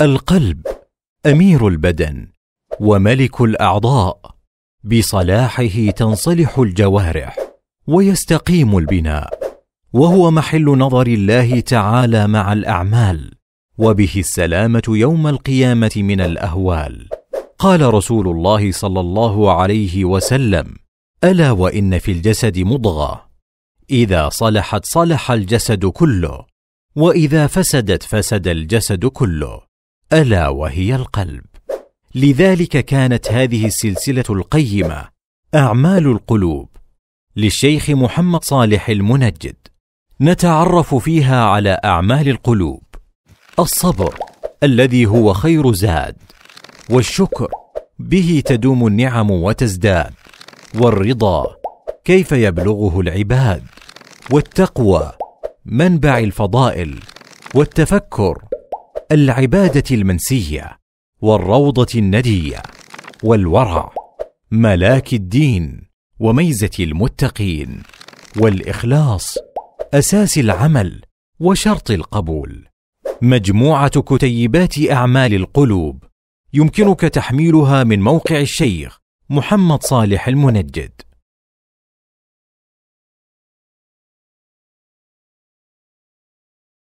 القلب امير البدن وملك الاعضاء بصلاحه تنصلح الجوارح ويستقيم البناء وهو محل نظر الله تعالى مع الاعمال وبه السلامه يوم القيامه من الاهوال قال رسول الله صلى الله عليه وسلم الا وان في الجسد مضغه اذا صلحت صلح الجسد كله واذا فسدت فسد الجسد كله الا وهي القلب لذلك كانت هذه السلسله القيمه اعمال القلوب للشيخ محمد صالح المنجد نتعرف فيها على اعمال القلوب الصبر الذي هو خير زاد والشكر به تدوم النعم وتزداد والرضا كيف يبلغه العباد والتقوى منبع الفضائل والتفكر العباده المنسيه والروضه النديه والورع ملاك الدين وميزه المتقين والاخلاص اساس العمل وشرط القبول مجموعه كتيبات اعمال القلوب يمكنك تحميلها من موقع الشيخ محمد صالح المنجد